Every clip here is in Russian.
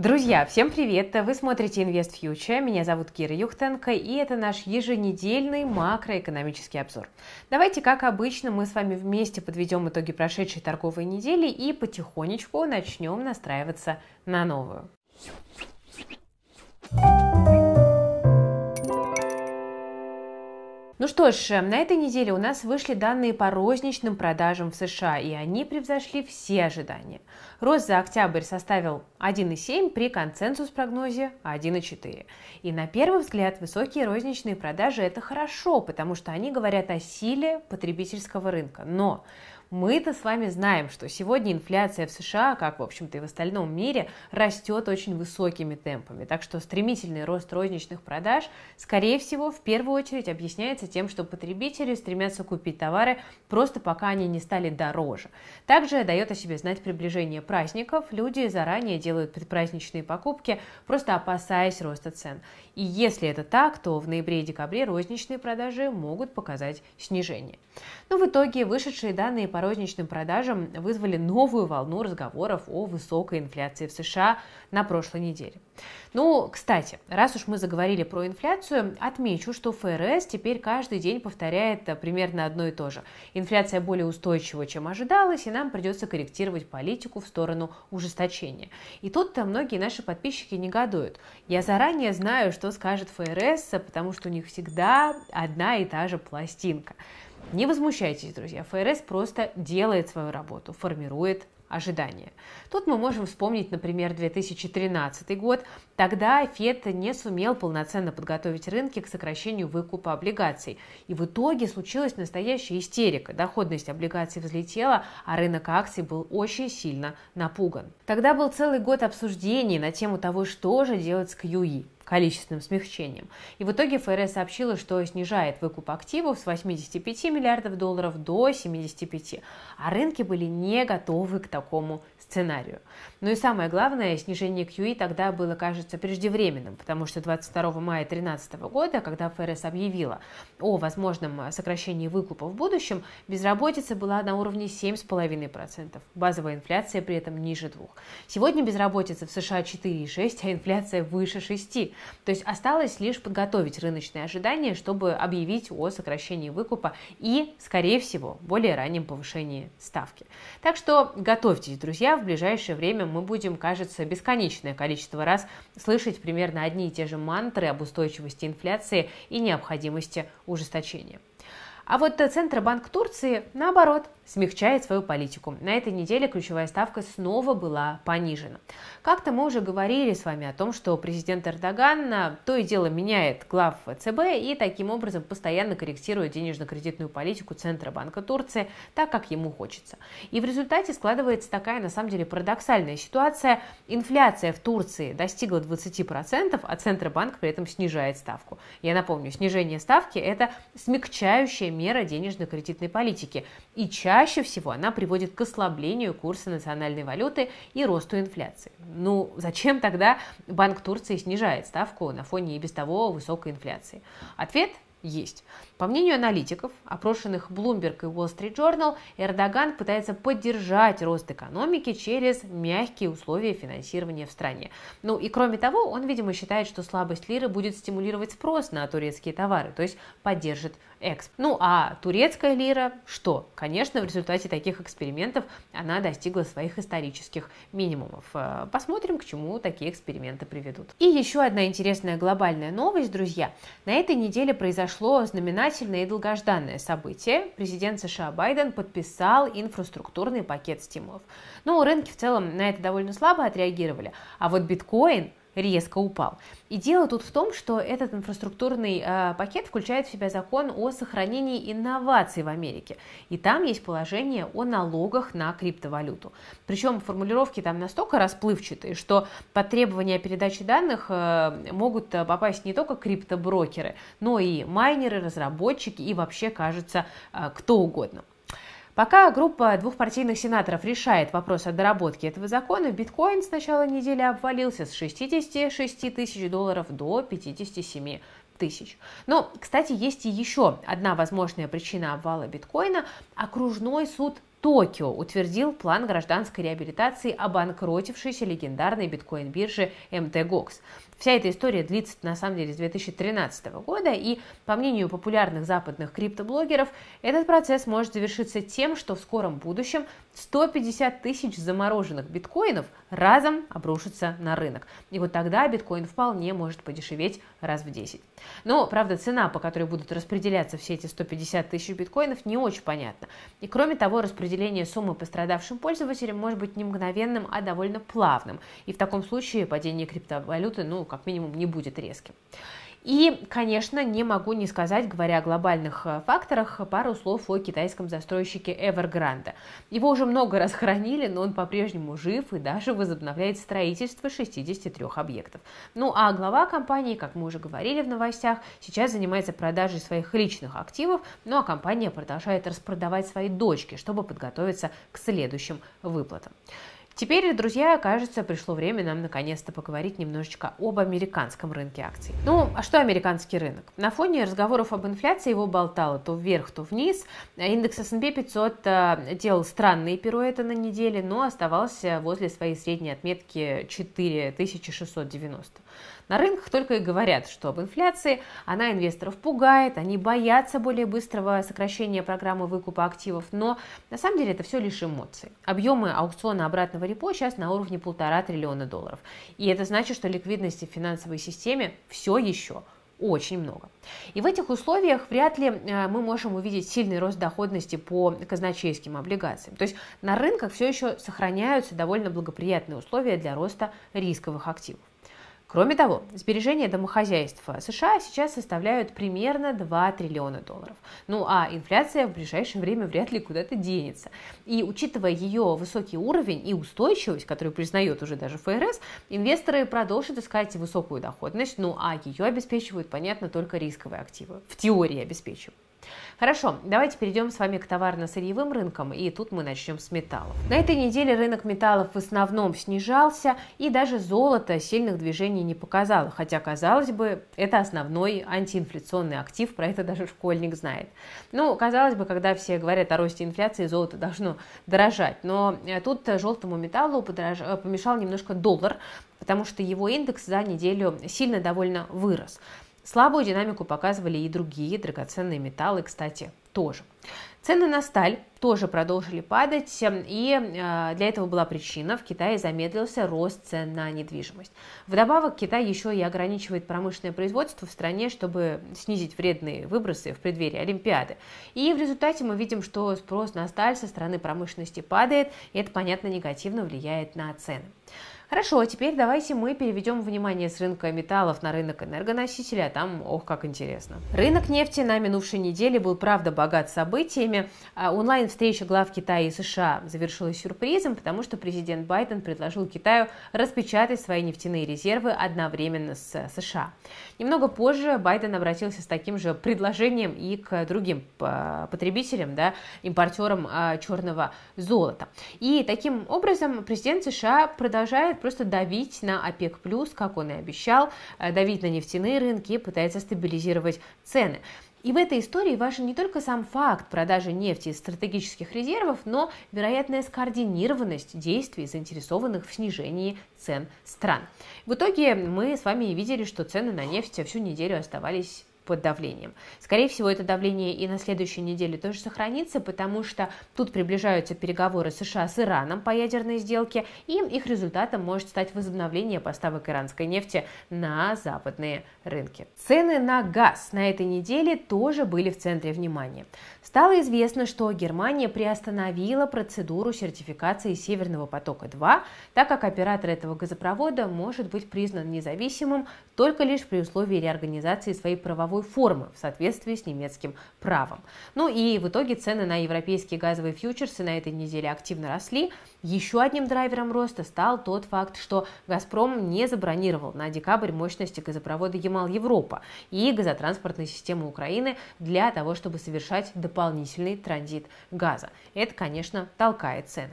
Друзья, всем привет! Вы смотрите Invest Future, меня зовут Кира Юхтенко, и это наш еженедельный макроэкономический обзор. Давайте, как обычно, мы с вами вместе подведем итоги прошедшей торговой недели и потихонечку начнем настраиваться на новую. Ну что ж, э, на этой неделе у нас вышли данные по розничным продажам в США, и они превзошли все ожидания. Рост за октябрь составил 1,7 при консенсус-прогнозе 1,4. И на первый взгляд высокие розничные продажи – это хорошо, потому что они говорят о силе потребительского рынка. Но мы-то с вами знаем, что сегодня инфляция в США, как, в общем-то, и в остальном мире, растет очень высокими темпами. Так что стремительный рост розничных продаж, скорее всего, в первую очередь объясняется тем, что потребители стремятся купить товары просто пока они не стали дороже. Также дает о себе знать приближение праздников. Люди заранее делают предпраздничные покупки, просто опасаясь роста цен. И если это так, то в ноябре и декабре розничные продажи могут показать снижение. Но ну, в итоге вышедшие данные по по розничным продажам вызвали новую волну разговоров о высокой инфляции в США на прошлой неделе. Ну, кстати, раз уж мы заговорили про инфляцию, отмечу, что ФРС теперь каждый день повторяет примерно одно и то же. Инфляция более устойчива, чем ожидалось, и нам придется корректировать политику в сторону ужесточения. И тут-то многие наши подписчики негодуют. Я заранее знаю, что скажет ФРС, потому что у них всегда одна и та же пластинка. Не возмущайтесь, друзья, ФРС просто делает свою работу, формирует ожидания. Тут мы можем вспомнить, например, 2013 год. Тогда Фед не сумел полноценно подготовить рынки к сокращению выкупа облигаций. И в итоге случилась настоящая истерика. Доходность облигаций взлетела, а рынок акций был очень сильно напуган. Тогда был целый год обсуждений на тему того, что же делать с QE количественным смягчением. И в итоге ФРС сообщила, что снижает выкуп активов с 85 миллиардов долларов до 75, а рынки были не готовы к такому сценарию. Ну и самое главное, снижение QE тогда было, кажется, преждевременным, потому что 22 мая 2013 года, когда ФРС объявила о возможном сокращении выкупа в будущем, безработица была на уровне 7,5%, базовая инфляция при этом ниже 2. Сегодня безработица в США 4,6, а инфляция выше 6. То есть осталось лишь подготовить рыночные ожидания, чтобы объявить о сокращении выкупа и, скорее всего, более раннем повышении ставки. Так что готовьтесь, друзья, в ближайшее время мы будем, кажется, бесконечное количество раз слышать примерно одни и те же мантры об устойчивости инфляции и необходимости ужесточения. А вот Центробанк Турции, наоборот, смягчает свою политику. На этой неделе ключевая ставка снова была понижена. Как-то мы уже говорили с вами о том, что президент Эрдоган а, то и дело меняет глав ЦБ и таким образом постоянно корректирует денежно-кредитную политику Центробанка Турции так, как ему хочется. И в результате складывается такая, на самом деле, парадоксальная ситуация. Инфляция в Турции достигла 20%, а Центробанк при этом снижает ставку. Я напомню, снижение ставки – это смягчающая мера денежно-кредитной политики. И часть Чаще всего она приводит к ослаблению курса национальной валюты и росту инфляции. Ну, зачем тогда Банк Турции снижает ставку на фоне и без того высокой инфляции? Ответ – есть. По мнению аналитиков, опрошенных Bloomberg и Wall Street Journal, Эрдоган пытается поддержать рост экономики через мягкие условия финансирования в стране. Ну и кроме того, он, видимо, считает, что слабость лиры будет стимулировать спрос на турецкие товары, то есть поддержит экспорт. Ну а турецкая лира, что? Конечно, в результате таких экспериментов она достигла своих исторических минимумов. Э, посмотрим, к чему такие эксперименты приведут. И еще одна интересная глобальная новость, друзья. На этой неделе произошло произошло знаменательное и долгожданное событие. Президент США Байден подписал инфраструктурный пакет стимулов. Ну, рынки в целом на это довольно слабо отреагировали. А вот биткоин резко упал. И дело тут в том, что этот инфраструктурный э, пакет включает в себя закон о сохранении инноваций в Америке. И там есть положение о налогах на криптовалюту. Причем формулировки там настолько расплывчатые, что под требования передачи данных э, могут э, попасть не только криптоброкеры, но и майнеры, разработчики и вообще, кажется, э, кто угодно. Пока группа двухпартийных сенаторов решает вопрос о доработке этого закона, биткоин с начала недели обвалился с 66 тысяч долларов до 57 тысяч. Но, кстати, есть и еще одна возможная причина обвала биткоина. Окружной суд Токио утвердил план гражданской реабилитации обанкротившейся легендарной биткоин-биржи МТ Гокс. Вся эта история длится, на самом деле, с 2013 года, и, по мнению популярных западных криптоблогеров, этот процесс может завершиться тем, что в скором будущем 150 тысяч замороженных биткоинов разом обрушится на рынок. И вот тогда биткоин вполне может подешеветь раз в 10. Но, правда, цена, по которой будут распределяться все эти 150 тысяч биткоинов, не очень понятна. И, кроме того, распределение суммы пострадавшим пользователям может быть не мгновенным, а довольно плавным. И в таком случае падение криптовалюты, ну, как минимум не будет резким. И, конечно, не могу не сказать, говоря о глобальных э, факторах, пару слов о китайском застройщике Evergrande. Его уже много раз хоронили, но он по-прежнему жив и даже возобновляет строительство 63 объектов. Ну а глава компании, как мы уже говорили в новостях, сейчас занимается продажей своих личных активов, ну а компания продолжает распродавать свои дочки, чтобы подготовиться к следующим выплатам. Теперь, друзья, кажется, пришло время нам наконец-то поговорить немножечко об американском рынке акций. Ну, а что американский рынок? На фоне разговоров об инфляции его болтало то вверх, то вниз. Индекс S&P 500 э, делал странные пируэты на неделе, но оставался возле своей средней отметки 4690. На рынках только и говорят, что об инфляции, она инвесторов пугает, они боятся более быстрого сокращения программы выкупа активов, но на самом деле это все лишь эмоции. Объемы аукциона обратного репо сейчас на уровне полтора триллиона долларов. И это значит, что ликвидности в финансовой системе все еще очень много. И в этих условиях вряд ли э, мы можем увидеть сильный рост доходности по казначейским облигациям. То есть на рынках все еще сохраняются довольно благоприятные условия для роста рисковых активов. Кроме того, сбережения домохозяйства США сейчас составляют примерно 2 триллиона долларов. Ну а инфляция в ближайшее время вряд ли куда-то денется. И учитывая ее высокий уровень и устойчивость, которую признает уже даже ФРС, инвесторы продолжат искать высокую доходность, ну а ее обеспечивают, понятно, только рисковые активы. В теории обеспечивают. Хорошо, давайте перейдем с вами к товарно-сырьевым рынкам, и тут мы начнем с металлов. На этой неделе рынок металлов в основном снижался, и даже золото сильных движений не показало, хотя, казалось бы, это основной антиинфляционный актив, про это даже школьник знает. Ну, казалось бы, когда все говорят о росте инфляции, золото должно дорожать, но э, тут желтому металлу подорож... Э, помешал немножко доллар, потому что его индекс за неделю сильно довольно вырос. Слабую динамику показывали и другие драгоценные металлы, кстати, тоже. Цены на сталь тоже продолжили падать, эм, и э, для этого была причина, в Китае замедлился рост цен на недвижимость. Вдобавок Китай еще и ограничивает промышленное производство в стране, чтобы снизить вредные выбросы в преддверии Олимпиады. И в результате мы видим, что спрос на сталь со стороны промышленности падает, и это, понятно, негативно влияет на цены. Хорошо, а теперь давайте мы переведем внимание с рынка металлов на рынок энергоносителей, а там, ох, как интересно. Рынок нефти на минувшей неделе был, правда, богат событиями. А, онлайн-встреча глав Китая и США завершилась сюрпризом, потому что президент Байден предложил Китаю распечатать свои нефтяные резервы одновременно с э, США. Немного позже Байден обратился с таким же предложением и к другим э, потребителям, да, импортерам а, черного золота. И таким образом президент США продолжает просто давить на ОПЕК+, плюс, как он и обещал, э, давить на нефтяные рынки, пытается стабилизировать цены. И в этой истории важен не только сам факт продажи нефти из стратегических резервов, но вероятная скоординированность действий заинтересованных в снижении цен стран. В итоге мы с вами видели, что цены на нефть всю неделю оставались под давлением. Скорее всего, это давление и на следующей неделе тоже сохранится, потому что тут приближаются переговоры США с Ираном по ядерной сделке, и их результатом может стать возобновление поставок иранской нефти на западные рынки. Цены на газ на этой неделе тоже были в центре внимания. Стало известно, что Германия приостановила процедуру сертификации Северного потока-2, так как оператор этого газопровода может быть признан независимым только лишь при условии реорганизации своей правовой такой формы в соответствии с немецким правом. Ну и в итоге цены на европейские газовые фьючерсы на этой неделе активно росли. Еще одним драйвером роста стал тот факт, что «Газпром» не забронировал на декабрь мощности газопровода «Ямал-Европа» и газотранспортной системы Украины для того, чтобы совершать дополнительный транзит газа. Это, конечно, толкает цены.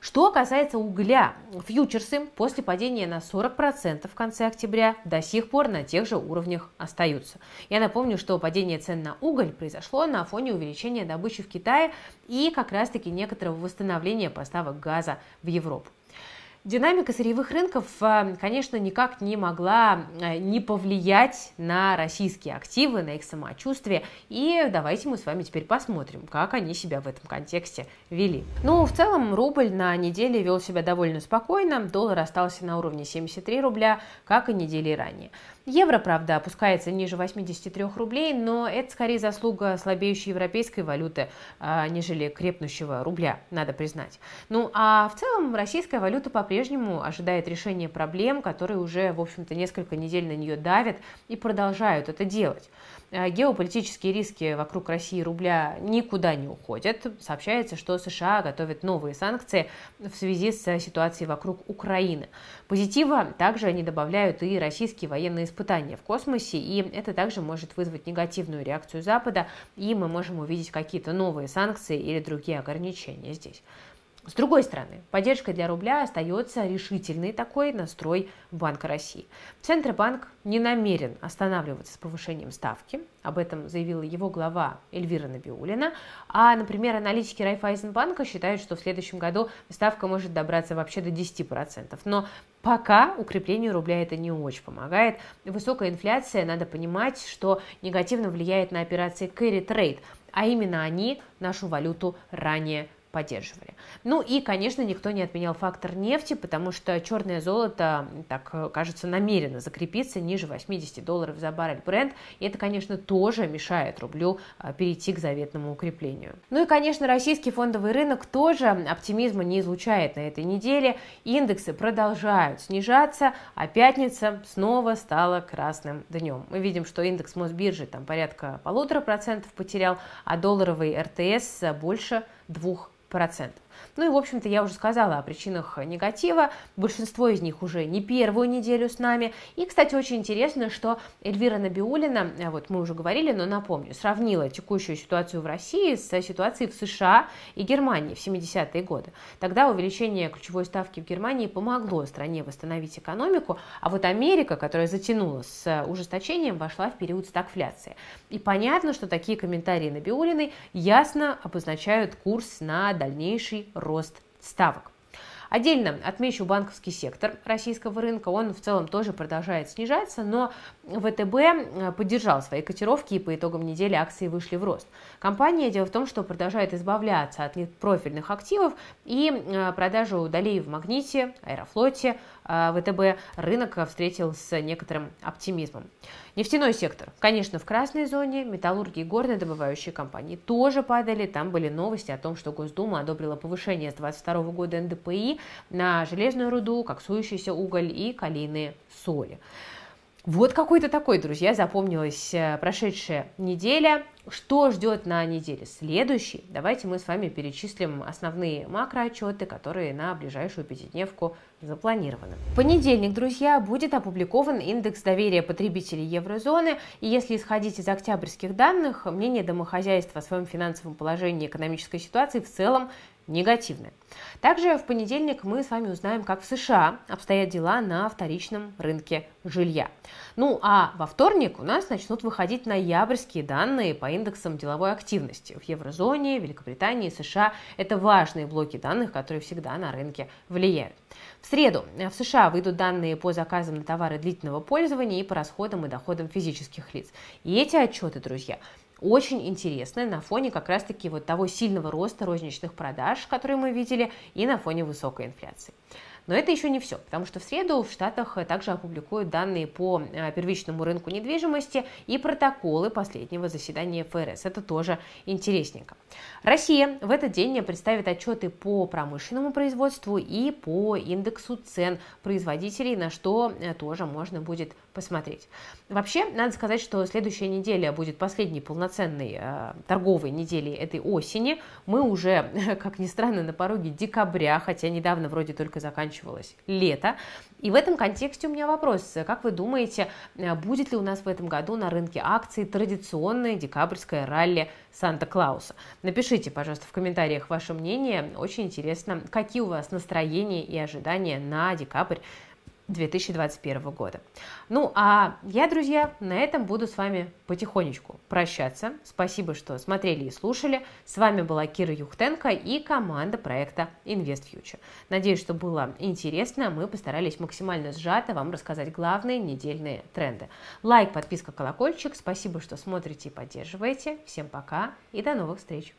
Что касается угля, фьючерсы после падения на 40% в конце октября до сих пор на тех же уровнях остаются. Я напомню, что падение цен на уголь произошло на фоне увеличения добычи в Китае и как раз-таки некоторого восстановления поставок газа в Европу. Динамика сырьевых рынков, э, конечно, никак не могла э, не повлиять на российские активы, на их самочувствие. И давайте мы с вами теперь посмотрим, как они себя в этом контексте вели. Ну, в целом, рубль на неделе вел себя довольно спокойно. Доллар остался на уровне 73 рубля, как и недели ранее. Евро, правда, опускается ниже 83 рублей, но это скорее заслуга слабеющей европейской валюты, а, нежели крепнущего рубля, надо признать. Ну а в целом российская валюта по-прежнему ожидает решения проблем, которые уже, в общем-то, несколько недель на нее давят и продолжают это делать. Э, геополитические риски вокруг России рубля никуда не уходят. Сообщается, что США готовят новые санкции в связи с э, ситуацией вокруг Украины. Позитива также они добавляют и российские военные испытания в космосе, и это также может вызвать негативную реакцию Запада, и мы можем увидеть какие-то новые санкции или другие ограничения здесь. С другой стороны, поддержка для рубля остается решительный такой настрой Банка России. Центробанк не намерен останавливаться с повышением ставки, об этом заявила его глава Эльвира Набиулина, а, например, аналитики Райфайзенбанка считают, что в следующем году ставка может добраться вообще до 10%, но Пока укреплению рубля это не очень помогает. Высокая инфляция, надо понимать, что негативно влияет на операции carry trade, а именно они нашу валюту ранее поддерживали. Ну и, конечно, никто не отменял фактор нефти, потому что черное золото, так э, кажется, намеренно закрепиться ниже 80 долларов за баррель бренд. И это, конечно, тоже мешает рублю а, перейти к заветному укреплению. Ну и, конечно, российский фондовый рынок тоже оптимизма не излучает на этой неделе. Индексы продолжают снижаться, а пятница снова стала красным днем. Мы видим, что индекс Мосбиржи там порядка полутора процентов потерял, а долларовый РТС больше двух процентов. Ну и, в общем-то, я уже сказала о причинах негатива. Большинство из них уже не первую неделю с нами. И, кстати, очень интересно, что Эльвира Набиулина, э, вот мы уже говорили, но напомню, сравнила текущую ситуацию в России с ситуацией в США и Германии в 70-е годы. Тогда увеличение ключевой ставки в Германии помогло стране восстановить экономику, а вот Америка, которая затянула с ужесточением, вошла в период стагфляции. И понятно, что такие комментарии Набиулиной ясно обозначают курс на дальнейший рост ставок. Отдельно отмечу банковский сектор российского рынка. Он в целом тоже продолжает снижаться, но ВТБ э, поддержал свои котировки и по итогам недели акции вышли в рост. Компания, дело в том, что продолжает избавляться от непрофильных активов и э, продажу долей в Магните, Аэрофлоте, а, ВТБ, рынок встретил с некоторым оптимизмом. Нефтяной сектор, конечно, в красной зоне, металлурги и горные добывающие компании тоже падали. Там были новости о том, что Госдума одобрила повышение с 2022 года НДПИ на железную руду, коксующийся уголь и калийные соли. Вот какой-то такой, друзья, запомнилась э, прошедшая неделя. Что ждет на неделе следующей? Давайте мы с вами перечислим основные макроотчеты, которые на ближайшую пятидневку запланированы. В понедельник, друзья, будет опубликован индекс доверия потребителей еврозоны. И если исходить из октябрьских данных, мнение домохозяйства о своем финансовом положении и экономической ситуации в целом негативная. Также в понедельник мы с вами узнаем, как в США обстоят дела на вторичном рынке жилья. Ну а во вторник у нас начнут выходить ноябрьские данные по индексам деловой активности в еврозоне, Великобритании, США. Это важные блоки данных, которые всегда на рынке влияют. В среду в США выйдут данные по заказам на товары длительного пользования и по расходам и доходам физических лиц. И эти отчеты, друзья, очень интересны на фоне как раз-таки вот того сильного роста розничных продаж, который мы видели, и на фоне высокой инфляции. Но это еще не все, потому что в среду в Штатах э, также опубликуют данные по э, первичному рынку недвижимости и протоколы последнего заседания ФРС. Это тоже интересненько. Россия в этот день представит отчеты по промышленному производству и по индексу цен производителей, на что э, тоже можно будет посмотреть. Вообще, надо сказать, что следующая неделя будет последней полноценной э, торговой неделей этой осени. Мы уже, как ни странно, на пороге декабря, хотя недавно вроде только заканчивали заканчивалось лето. И в этом контексте у меня вопрос. Э, как вы думаете, э, будет ли у нас в этом году на рынке акций традиционное декабрьское ралли Санта-Клауса? Напишите, пожалуйста, в комментариях ваше мнение. Очень интересно, какие у вас настроения и ожидания на декабрь 2021 года. Ну а я, друзья, на этом буду с вами потихонечку прощаться. Спасибо, что смотрели и слушали. С вами была Кира Юхтенко и команда проекта Invest Future. Надеюсь, что было интересно. Мы постарались максимально сжато вам рассказать главные недельные тренды. Лайк, подписка, колокольчик. Спасибо, что смотрите и поддерживаете. Всем пока и до новых встреч.